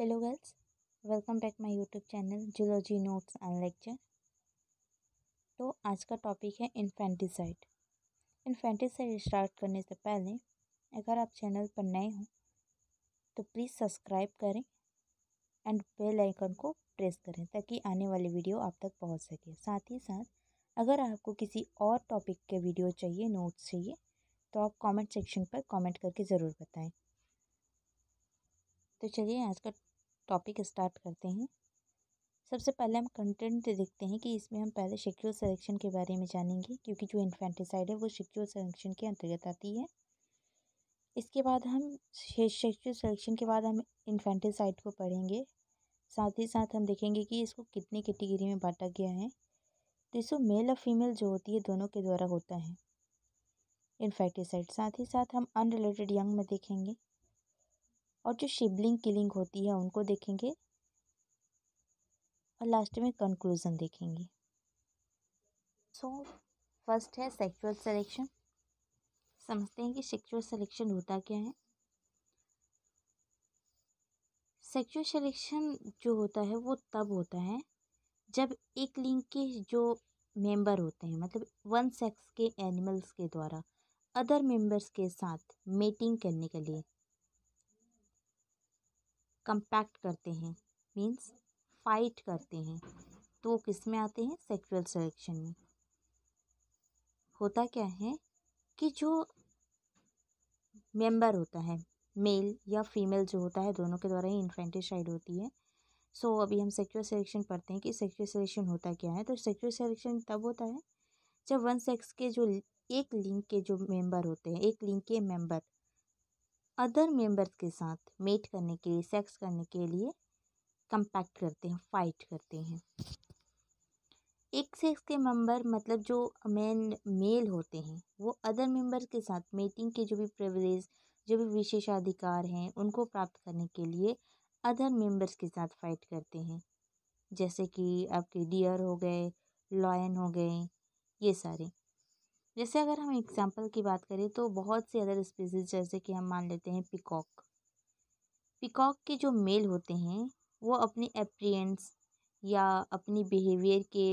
Hello guys, welcome back my YouTube channel Geology notes and lecture तो आज का topic है इन्फेंटिसाइड इन्फेंटिसाइड स्टार्ट करने से पहले अगर आप चैनल पर नए हो तो प्लीज़ सब्सक्राइब करें एंड बेल आइकन को प्रेस करें ताकि आने वाली वीडियो आप तक पहुंच सके साथ ही साथ अगर आपको किसी और टॉपिक के वीडियो चाहिए नोट्स चाहिए तो आप कॉमेंट सेक्शन पर कॉमेंट करके ज़रूर बताएँ तो चलिए आज का टॉपिक स्टार्ट करते हैं सबसे पहले हम कंटेंट देखते हैं कि इसमें हम पहले सेक्चुअल सेलेक्शन के बारे में जानेंगे क्योंकि जो इन्फेंटिसाइड है वो सेक्चुअल संरक्षण के अंतर्गत आती है इसके बाद हम सेक्चुअल सेलेक्शन के बाद हम इन्फेंटिसाइड को पढ़ेंगे साथ ही साथ हम देखेंगे कि इसको कितने कैटेगरी में बांटा गया है तो इसको मेल और फीमेल जो होती है दोनों के द्वारा होता है इन्फेक्टिसाइड साथ ही साथ हम अनरिलेटेड यंग में देखेंगे और जो शिवलिंग किलिंग होती है उनको देखेंगे और लास्ट में कंक्लूज़न देखेंगे सो फर्स्ट है सेक्सुअल सिलेक्शन समझते हैं कि सेक्सुअल सिलेक्शन होता क्या है सेक्सुअल सिलेक्शन जो होता है वो तब होता है जब एक लिंग के जो मेंबर होते हैं मतलब वन सेक्स के एनिमल्स के द्वारा अदर मेंबर्स के साथ मेटिंग करने के लिए कंपैक्ट करते हैं मीन्स फाइट करते हैं तो वो किस में आते हैं सेक्सुअल सिलेक्शन में होता क्या है कि जो मेंबर होता है मेल या फीमेल जो होता है दोनों के द्वारा ही इन्फेंटिसाइड होती है सो so, अभी हम सेक्सुअल सिलेक्शन पढ़ते हैं कि सेक्सुअल सिलेक्शन होता क्या है तो सेक्सुअल सिलेक्शन तब होता है जब वन सेक्स के जो एक लिंग के जो मेंबर होते हैं एक लिंग के मेंबर अदर मेंबर्स के साथ मेट करने के लिए सेक्स करने के लिए कंपैक्ट करते हैं फाइट करते हैं एक सेक्स के मेंबर मतलब जो मेन मेल होते हैं वो अदर मेंबर्स के साथ मेटिंग के जो भी प्रिवरेज जो भी विशेषाधिकार हैं उनको प्राप्त करने के लिए अदर मेंबर्स के साथ फाइट करते हैं जैसे कि आपके डियर हो गए लॉयन हो गए ये सारे जैसे अगर हम एग्जाम्पल की बात करें तो बहुत सी अदर स्पीसीज जैसे कि हम मान लेते हैं पिकॉक पिकॉक के जो मेल होते हैं वो अपनी एप्रियंस या अपनी बिहेवियर के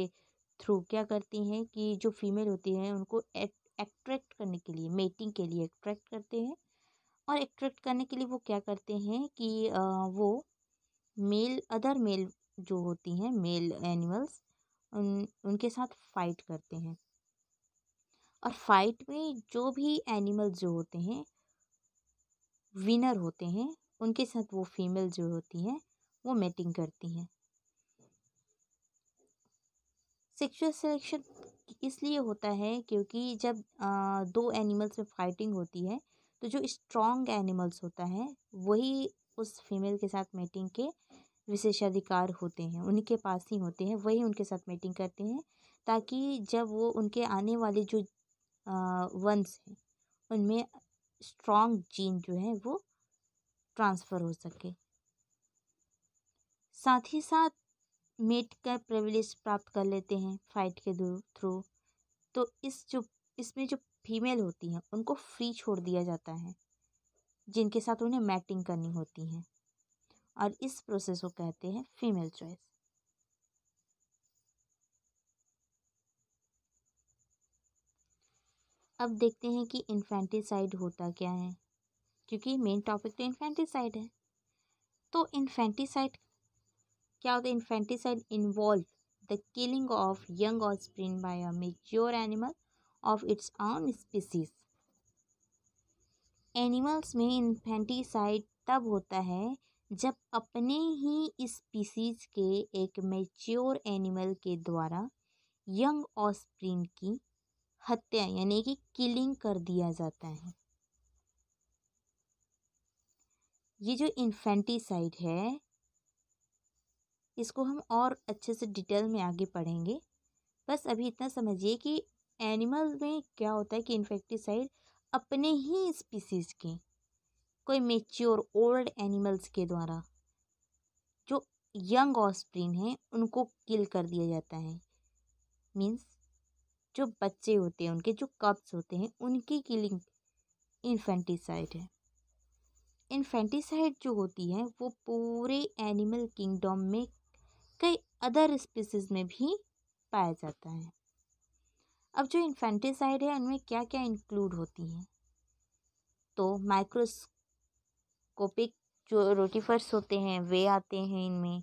थ्रू क्या करती हैं कि जो फीमेल होती हैं उनको एट्रैक्ट करने के लिए मेटिंग के लिए एट्रैक्ट करते हैं और एट्रैक्ट करने के लिए वो क्या करते हैं कि वो मेल अदर मेल जो होती हैं मेल एनिमल्स उन उनके साथ फाइट करते हैं और फाइट में जो भी एनिमल जो होते हैं विनर होते हैं उनके साथ वो फीमेल जो होती हैं वो मेटिंग करती हैं सेक्सुअल सिलेक्शन इसलिए होता है क्योंकि जब आ, दो एनिमल्स में फाइटिंग होती है तो जो स्ट्रॉन्ग एनिमल्स होता है वही उस फीमेल के साथ मेटिंग के विशेषाधिकार होते हैं उनके पास ही होते हैं वही उनके साथ मेटिंग करते हैं ताकि जब वो उनके आने वाले जो वंश हैं उनमें स्ट्रॉन्ग जीन जो है वो ट्रांसफ़र हो सके साथ ही साथ मेट का प्रिविलेज प्राप्त कर लेते हैं फाइट के थ्रू तो इस जो इसमें जो फीमेल होती हैं उनको फ्री छोड़ दिया जाता है जिनके साथ उन्हें मैटिंग करनी होती है और इस प्रोसेस को कहते हैं फीमेल चॉइस अब देखते हैं कि इन्फेंटिसाइड होता क्या है क्योंकि मेन टॉपिक तो इन्फेंटिसाइड है तो इन्फेंटिसाइड क्या होता है infanticide involve the killing of young offspring by a mature animal of its own species animals में इन्फेंटिसाइड तब होता है जब अपने ही स्पीसीज के एक मेच्योर एनिमल के द्वारा यंग ऑस्प्रिन की हत्या यानी कि किलिंग कर दिया जाता है ये जो इन्फेंटिसाइड है इसको हम और अच्छे से डिटेल में आगे पढ़ेंगे बस अभी इतना समझिए कि एनिमल में क्या होता है कि इन्फेक्टिसाइड अपने ही स्पीसीज के कोई मेच्योर ओल्ड एनिमल्स के द्वारा जो यंग ऑस्प्रिन हैं उनको किल कर दिया जाता है मीन्स जो बच्चे होते हैं उनके जो कप्स होते हैं उनकी किलिंग इन्फेंटिसाइड है इन्फेंटिसाइड जो होती है वो पूरे एनिमल किंगडम में कई अदर स्पीसीज में भी पाया जाता है अब जो इन्फेंटिसाइड है उनमें क्या क्या इंक्लूड होती हैं तो माइक्रोस्कोपिक जो रोटिफर्स होते हैं वे आते हैं इनमें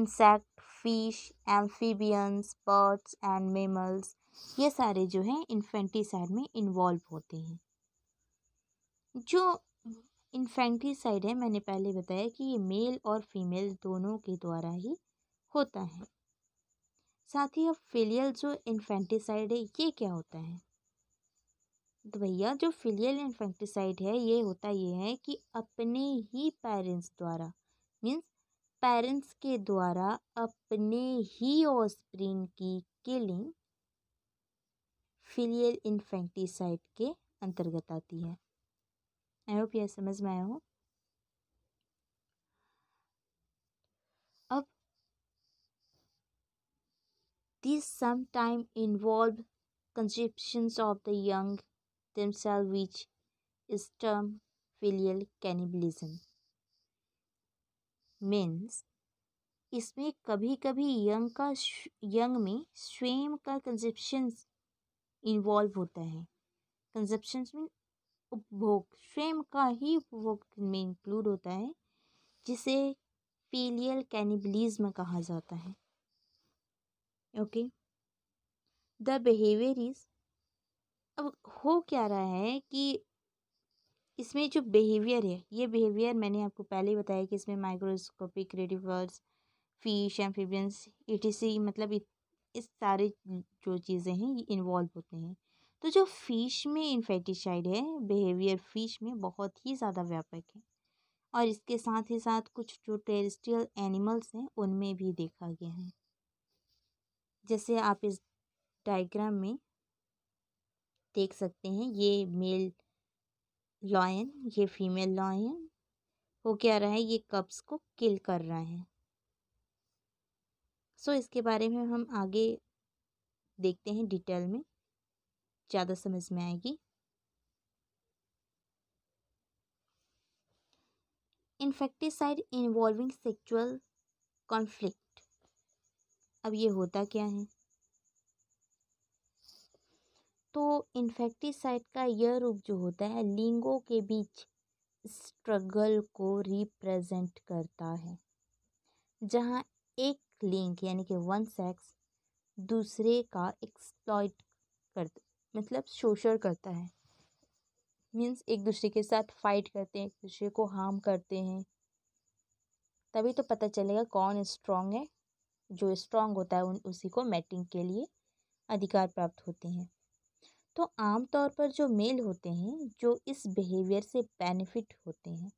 insect fish amphibians birds and mammals ये सारे जो हैं इन्फेंटिसाइड में इन्वॉल्व होते हैं जो इन्फेंटिसाइड है मैंने पहले बताया कि ये मेल और फीमेल दोनों के द्वारा ही होता है साथ ही अब फिलियल जो इन्फेंटिसाइड है ये क्या होता है तो भैया जो फिलियल इन्फेंटिसाइड है ये होता ये है कि अपने ही पेरेंट्स द्वारा मीन्स पेरेंट्स के द्वारा अपने ही ऑस्प्रिंग की किलिंग फीलियल इन्फेंटिसाइड के अंतर्गत आती है आई होप यह समझ में आया हो अब this sometime involve conceptions of the young themselves which is term filial cannibalism means इसमें कभी कभी यंग का यंग में स्वयं का कंजप्शन इन्वॉल्व होता है कंजप्शन में उपभोग स्वयं का ही उपभोग में इंक्लूड होता है जिसे फीलियल कैनिबलिज्म कहा जाता है ओके द बिहेवियर इज अब हो क्या रहा है कि इसमें जो बिहेवियर है ये बिहेवियर मैंने आपको पहले ही बताया कि इसमें माइक्रोस्कोपिक रेडिवर्स फिश एम्फीबियंस ई मतलब इत, इस सारे जो चीज़ें हैं ये इन्वॉल्व होते हैं तो जो फ़िश में इन्फेटिसाइड है बिहेवियर फ़िश में बहुत ही ज़्यादा व्यापक है और इसके साथ ही साथ कुछ जो टेरिस्ट्रियल एनिमल्स हैं उनमें भी देखा गया है जैसे आप इस डायग्राम में देख सकते हैं ये मेल लॉयन ये फीमेल लॉयन वो क्या रहा है ये कप्स को किल कर रहा है सो इसके बारे में हम आगे देखते हैं डिटेल में ज़्यादा समझ में आएगी इन्फेक्टिसाइड इन्वॉल्विंग सेक्चुअल कॉन्फ्लिक्ट अब ये होता क्या है तो इन्फेक्टिसाइड का यह रूप जो होता है लिंगों के बीच स्ट्रगल को रिप्रेजेंट करता है जहाँ एक लिंक यानी कि वन सेक्स दूसरे का एक्सप्लॉयट कर मतलब शोषण करता है मीन्स एक दूसरे के साथ फाइट करते हैं एक दूसरे को हार्म करते हैं तभी तो पता चलेगा कौन स्ट्रांग है जो स्ट्रांग होता है उन उसी को मैटिंग के लिए अधिकार प्राप्त होते हैं तो आमतौर पर जो मेल होते हैं जो इस बिहेवियर से बेनिफिट होते हैं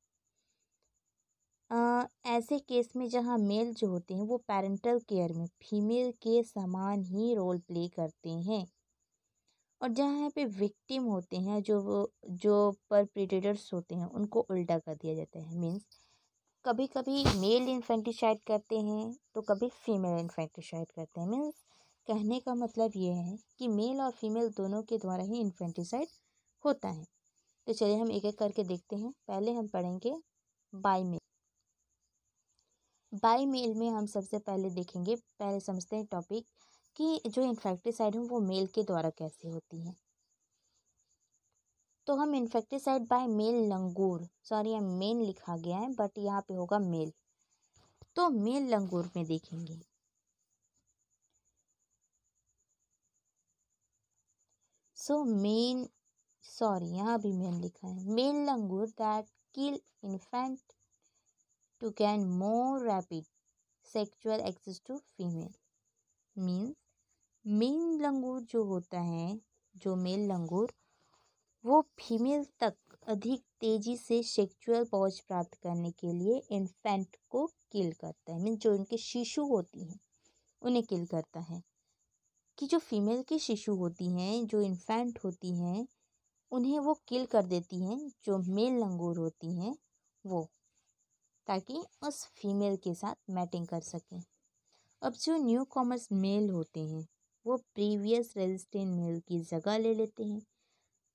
ऐसे केस में जहाँ मेल जो होते हैं वो पैरेंटल केयर में फीमेल के समान ही रोल प्ले करते हैं और जहाँ यहाँ पे विक्टिम होते हैं जो वो जो पर प्रीडेटर्स होते हैं उनको उल्टा कर दिया जाता है मीन्स कभी कभी मेल इन्फेंटिसाइड करते हैं तो कभी फीमेल इन्फेंटिसाइड करते हैं मीन्स कहने का मतलब ये है कि मेल और फीमेल दोनों के द्वारा ही इन्फेंटिसाइड होता है तो चलिए हम एक एक करके देखते हैं पहले हम पढ़ेंगे बाई मेल बाई मेल में हम सबसे पहले देखेंगे पहले समझते हैं टॉपिक कि जो इन्फेक्टिसाइड हैं वो मेल के द्वारा कैसे होती हैं तो हम infanticide by male langur sorry यहाँ मेन लिखा गया है बट यहाँ पे होगा मेल तो मेल लंगूर में देखेंगे सो मेन सॉरी यहाँ भी मेन लिखा है male langur that kill infant to gain more rapid sexual access to female means male langur जो होता है जो मेल लंगूर वो फीमेल तक अधिक तेजी से सेक्चुअल पहुँच प्राप्त करने के लिए इन्फेंट को किल करता है मीन जो उनके शिशु होती हैं उन्हें किल करता है कि जो फीमेल के शिशु होती हैं जो इन्फेंट होती हैं उन्हें वो किल कर देती हैं जो मेल लंगूर होती हैं वो ताकि उस फीमेल के साथ मैटिंग कर सकें अब जो न्यू कॉमर्स मेल होते हैं वो प्रीवियस रेजिस्टेंट मेल की जगह ले लेते हैं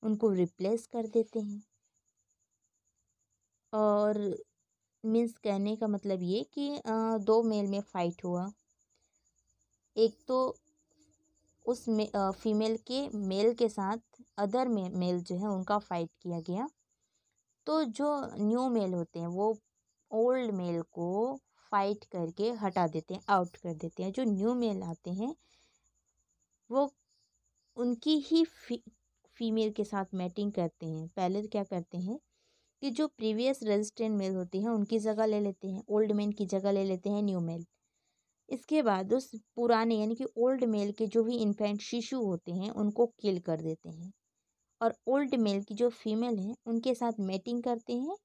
उनको रिप्लेस कर देते हैं और मीन्स कहने का मतलब ये कि दो मेल में फ़ाइट हुआ एक तो उस मे, फीमेल के मेल के साथ अदर मेल जो है उनका फ़ाइट किया गया तो जो न्यू मेल होते हैं वो ओल्ड मेल को फाइट करके हटा देते हैं आउट कर देते हैं जो न्यू मेल आते हैं वो उनकी ही फी, फीमेल के साथ मैटिंग करते हैं पहले क्या करते हैं कि जो प्रीवियस रेजिस्टेंट मेल होते हैं उनकी जगह ले लेते हैं ओल्ड मेल की जगह ले लेते हैं न्यू मेल इसके बाद उस पुराने यानी कि ओल्ड मेल के जो भी इन्फेंट शिशु होते हैं उनको किल कर देते हैं और ओल्ड मेल की जो फीमेल हैं उनके साथ मेटिंग करते हैं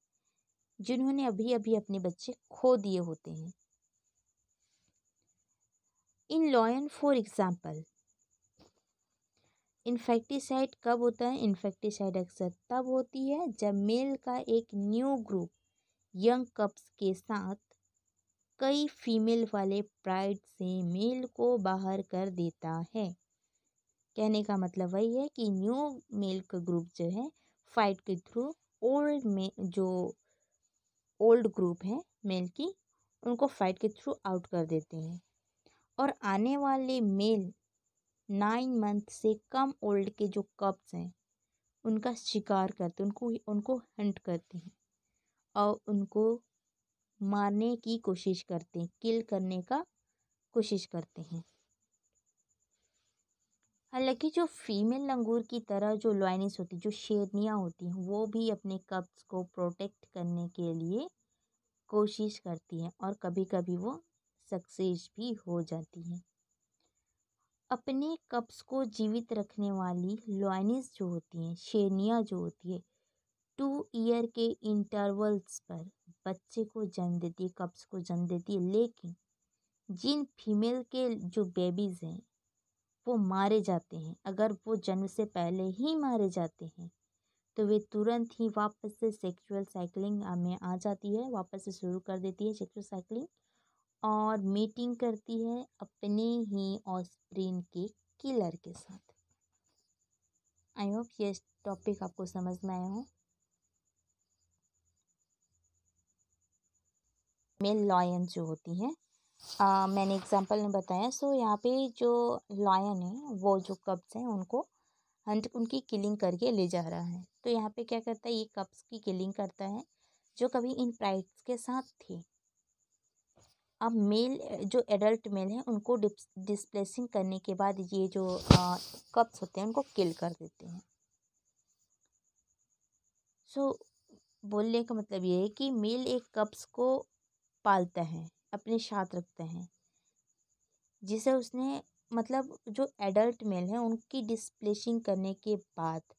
जिन्होंने अभी अभी अपने बच्चे खो दिए होते हैं इन लॉयन फॉर एग्ज़ाम्पल इन्फेक्टिसाइड कब होता है इन्फेक्टिसाइड अक्सर तब होती है जब मेल का एक न्यू ग्रुप यंग कप्स के साथ कई फीमेल वाले प्राइड से मेल को बाहर कर देता है कहने का मतलब वही है कि न्यू मेल का ग्रुप जो है फाइट के थ्रू ओल्ड में जो ओल्ड ग्रुप हैं मेल की उनको फाइट के थ्रू आउट कर देते हैं और आने वाले मेल नाइन मंथ से कम ओल्ड के जो कप्स हैं उनका शिकार करते उनको उनको हंट करते हैं और उनको मारने की कोशिश करते हैं किल करने का कोशिश करते हैं हालांकि जो फीमेल लंगूर की तरह जो लॉइनिस होती जो शेरनियाँ होती हैं वो भी अपने कब्ज़ को प्रोटेक्ट करने के लिए कोशिश करती हैं और कभी कभी वो सक्सेस भी हो जाती हैं अपने कब्ज़ को जीवित रखने वाली लॉइनिस जो होती हैं शेरनियाँ जो होती है टू ईयर के इंटरवल्स पर बच्चे को जन्म देती है कब्ज़ को जन्म देती है लेकिन जिन फीमेल के जो बेबीज़ हैं वो मारे जाते हैं अगर वो जन्म से पहले ही मारे जाते हैं तो वे तुरंत ही वापस से सेक्सुअल साइकिलिंग में आ जाती है वापस से शुरू कर देती है सेक्सुअल साइकिलिंग और मीटिंग करती है अपने ही ऑस्प्रीन के किलर के साथ आई होप ये टॉपिक आपको समझ में आया हो मेल लॉयन जो होती हैं आ, मैंने एग्जांपल में बताया सो यहाँ पे जो लायन है वो जो कब्स हैं उनको हंट उनकी किलिंग करके ले जा रहा है तो यहाँ पे क्या करता है ये कब्स की किलिंग करता है जो कभी इन प्राइड्स के साथ थे अब मेल जो एडल्ट मेल हैं उनको डिस्प्लेसिंग करने के बाद ये जो आ, कप्स होते हैं उनको किल कर देते हैं सो so, बोलने का मतलब ये है कि मेल एक कप्स को पालता है अपने साथ रखते हैं जिसे उसने मतलब जो एडल्ट मेल हैं उनकी डिस्प्लेसिंग करने के बाद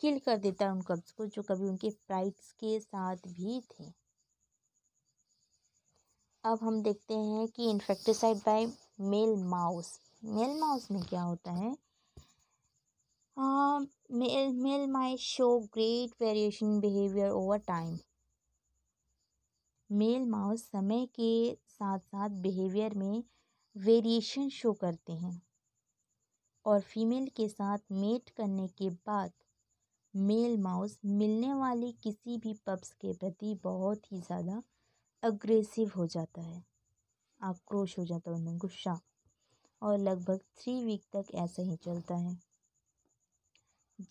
किल कर देता है उन कब्ज को जो कभी उनके प्राइड्स के साथ भी थे अब हम देखते हैं कि infanticide by male mouse male mouse में क्या होता है male male may show great variation behaviour over time male mouse समय के साथ साथ बिहेवियर में वेरिएशन शो करते हैं और फीमेल के साथ मेट करने के बाद मेल माउस मिलने वाले किसी भी पब्स के प्रति बहुत ही ज़्यादा अग्रेसिव हो जाता है आक्रोश हो जाता है उनमें गुस्सा और लगभग थ्री वीक तक ऐसा ही चलता है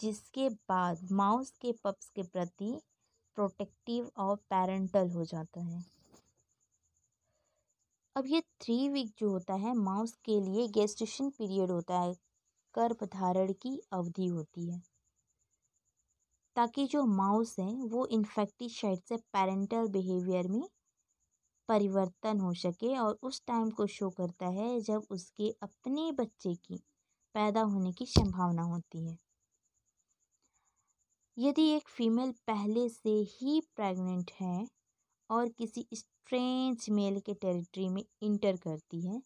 जिसके बाद माउस के पब्स के प्रति प्रोटेक्टिव और पैरेंटल हो जाता है अब ये थ्री वीक जो होता है माउस के लिए गेस्टेशन पीरियड होता है गर्भधारण की अवधि होती है ताकि जो माउस है वो इन्फेक्टिसाइड से पेरेंटल बिहेवियर में परिवर्तन हो सके और उस टाइम को शो करता है जब उसके अपने बच्चे की पैदा होने की संभावना होती है यदि एक फीमेल पहले से ही प्रेग्नेंट है और किसी स्ट्रेंज मेल के टेरिटरी में इंटर करती है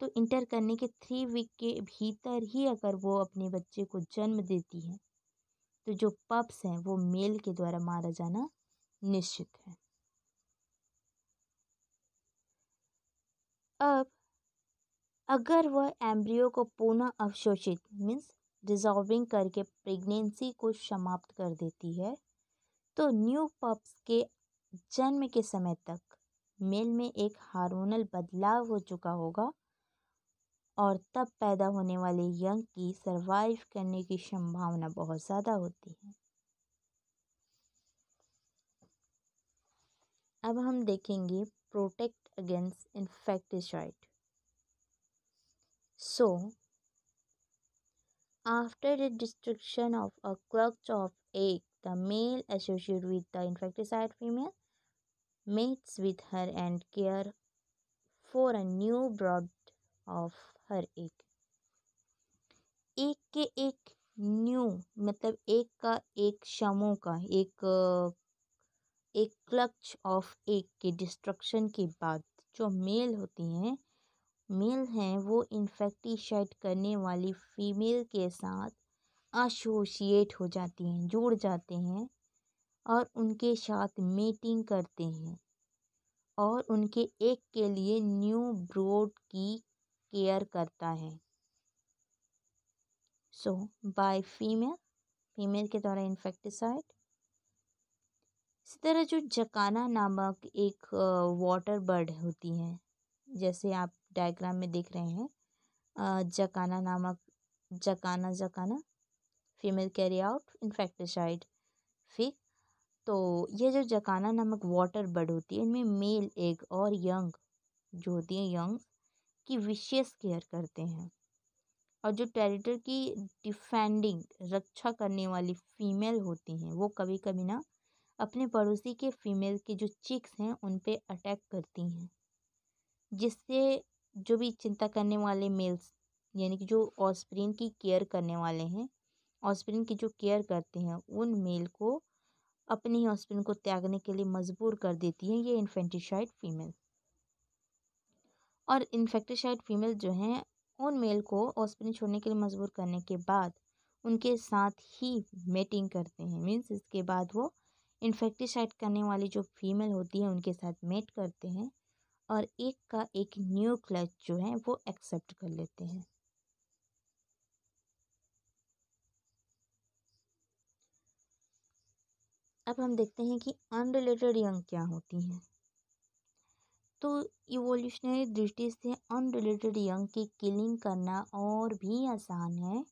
तो इंटर करने के थ्री वीक के भीतर ही अगर वो अपने बच्चे को जन्म देती है तो जो पप्स हैं वो मेल के द्वारा मारा जाना निश्चित है अब अगर वह एम्ब्रियो को पुनः अवशोषित मीन्स डिजॉल्विंग करके प्रेगनेंसी को समाप्त कर देती है तो न्यू पप्स के जन्म के समय तक मेल में एक हार्मोनल बदलाव हो चुका होगा और तब पैदा होने वाले यंग की सरवाइव करने की संभावना बहुत ज़्यादा होती है अब हम देखेंगे protect against infanticide so after the destruction of a clutch of egg the male associate with the infanticide female mates with her and care for a new brood of her egg. एक के एक new मतलब एक का एक शमों का एक एक क्लच ऑफ एक के डिस्ट्रक्शन के बाद जो मेल होती हैं मेल हैं वो इन्फेक्टिशाइट करने वाली फीमेल के साथ एसोसिएट हो जाती हैं जुड़ जाते हैं और उनके साथ मीटिंग करते हैं और उनके एक के लिए न्यू ब्रोड की केयर करता है सो बाय फीमेल फीमेल के द्वारा इन्फेक्टिसाइड इसी तरह जो जकाना नामक एक वाटर बर्ड होती है जैसे आप डायग्राम में देख रहे हैं जकाना नामक jacana jacana female carry out infanticide फिर तो ये जो जकाना नामक वाटर बर्ड होती है इनमें मेल एग और यंग जो होती हैं यंग की विशेष केयर करते हैं और जो टेरिटर की डिफेंडिंग रक्षा करने वाली फीमेल होती हैं वो कभी कभी ना अपने पड़ोसी के फीमेल के जो चिक्स हैं उन पे अटैक करती हैं जिससे जो भी चिंता करने वाले मेल्स यानी कि जो ऑस्प्रिन की केयर करने वाले हैं ऑस्प्रिन की जो केयर करते हैं उन मेल को अपने हस्बैंड को त्यागने के लिए मजबूर कर देती है ये इन्फेंटिशाइड फीमेल और इन्फेक्टिशाइड फीमेल जो हैं उन मेल को हॉस्पिटल छोड़ने के लिए मजबूर करने के बाद उनके साथ ही मेटिंग करते हैं मीन्स इसके बाद वो इन्फेक्टिसाइड करने वाली जो फीमेल होती है उनके साथ मेट करते हैं और एक का एक न्यू क्लच जो है वो एक्सेप्ट कर लेते हैं अब हम देखते हैं कि अनरिलेटेड यंग क्या होती हैं तो इवोल्यूशनरी दृष्टि से अनरिलेटेड यंग की किलिंग करना और भी आसान है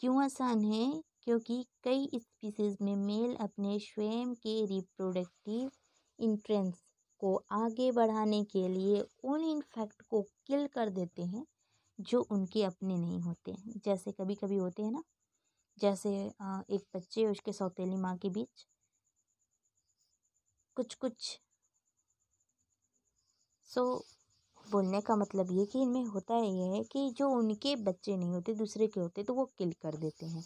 क्यों आसान है क्योंकि कई स्पीसीज में मेल अपने स्वयं के रिप्रोडक्टिव इंट्रेंस को आगे बढ़ाने के लिए उन इन्फेक्ट को किल कर देते हैं जो उनके अपने नहीं होते हैं जैसे कभी कभी होते हैं ना जैसे एक बच्चे और उसके सौतेली माँ के बीच कुछ कुछ सो बोलने का मतलब ये कि इनमें होता ये है कि जो उनके बच्चे नहीं होते दूसरे के होते तो वो किल कर देते हैं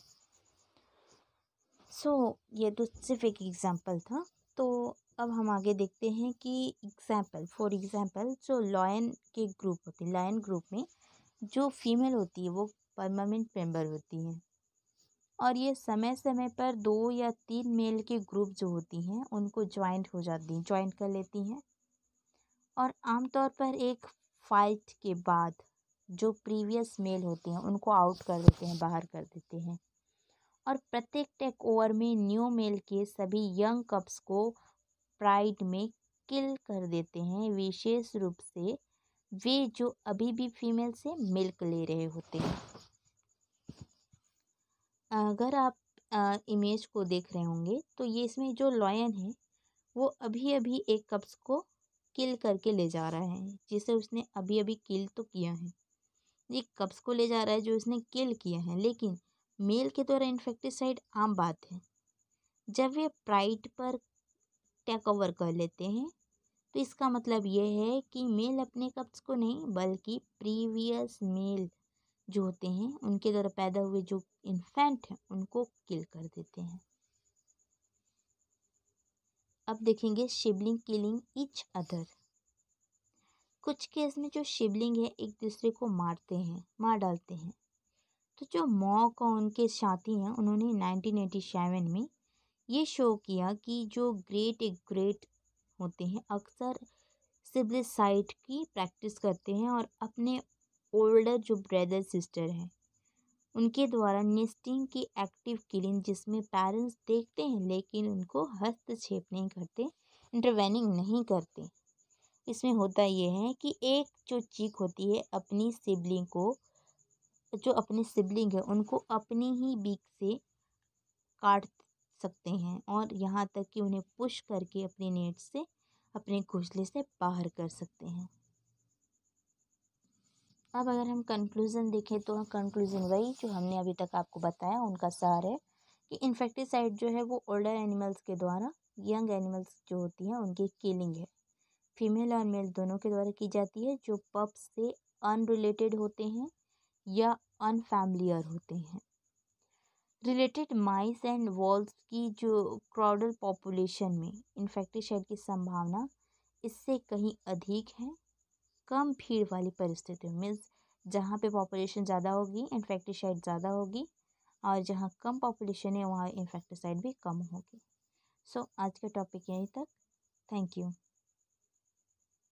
सो so, ये तो सिर्फ एक एग्ज़ाम्पल था तो अब हम आगे देखते हैं कि एग्ज़ाम्पल फॉर एग्ज़ाम्पल जो लॉयन के ग्रुप होते हैं लॉयन ग्रुप में जो फीमेल होती है वो परमानेंट मेंबर होती है और ये समय समय पर दो या तीन मेल के ग्रुप जो होती हैं उनको ज्वाइंट हो जाती हैं ज्वाइंट कर लेती हैं और आमतौर पर एक फाइट के बाद जो प्रीवियस मेल होते हैं उनको आउट कर देते हैं बाहर कर देते हैं और प्रत्येक टेक ओवर में न्यू मेल के सभी यंग कप्स को प्राइड में किल कर देते हैं विशेष रूप से वे जो अभी भी फीमेल से मिल्क ले रहे होते हैं अगर आप इमेज को देख रहे होंगे तो ये इसमें जो लॉयन है वो अभी अभी एक कप्स को किल करके ले जा रहा है जिसे उसने अभी अभी किल तो किया है ये कप्स को ले जा रहा है जो उसने किल किया है लेकिन मेल के द्वारा इन्फेक्टिसाइड आम बात है जब ये प्राइड पर टेक ओवर कर लेते हैं तो इसका मतलब यह है कि मेल अपने कप्स को नहीं बल्कि प्रीवियस मेल जो होते हैं उनके द्वारा पैदा हुए जो इन्फेंट हैं उनको किल कर देते हैं अब देखेंगे शिवलिंग किलिंग इच अदर कुछ केस में जो शिवलिंग है एक दूसरे को मारते हैं मार डालते हैं तो जो मॉक और उनके साथी हैं उन्होंने 1987 में ये शो किया कि जो ग्रेट एक ग्रेट होते हैं अक्सर सिविल साइट की प्रैक्टिस करते हैं और अपने ओल्डर जो ब्रदर सिस्टर हैं उनके द्वारा नेस्टिंग की एक्टिव किलिंग जिसमें पेरेंट्स देखते हैं लेकिन उनको हस्तक्षेप नहीं करते इंटरवेनिंग नहीं करते इसमें होता यह है कि एक जो चीख होती है अपनी सिबलिंग को जो अपने सिबलिंग है उनको अपनी ही बीक से काट सकते हैं और यहाँ तक कि उन्हें पुश करके अपने नेट से अपने घोसले से बाहर कर सकते हैं अब अगर हम कंक्लूज़न देखें तो कंक्लूज़न हाँ, वही जो हमने अभी तक आपको बताया उनका सार है कि इन्फेक्टिसाइड जो है वो ओल्डर एनिमल्स के द्वारा यंग एनिमल्स जो होती हैं उनकी किलिंग है फीमेल और मेल दोनों के द्वारा की जाती है जो पप्स से अनरिलेटेड होते हैं या अनफैमिलियर होते हैं रिलेटेड माइस एंड वॉल्स की जो क्राउडल पॉपुलेशन में इन्फेक्टिसाइड की संभावना इससे कहीं अधिक है कम भीड़ वाली परिस्थितियों मीन्स जहाँ पे पॉपुलेशन ज़्यादा होगी इन्फेक्टिसाइड ज़्यादा होगी और जहाँ कम पॉपुलेशन है वहाँ इन्फेक्टिसाइड भी कम होगी सो आज का टॉपिक यहीं तक थैंक यू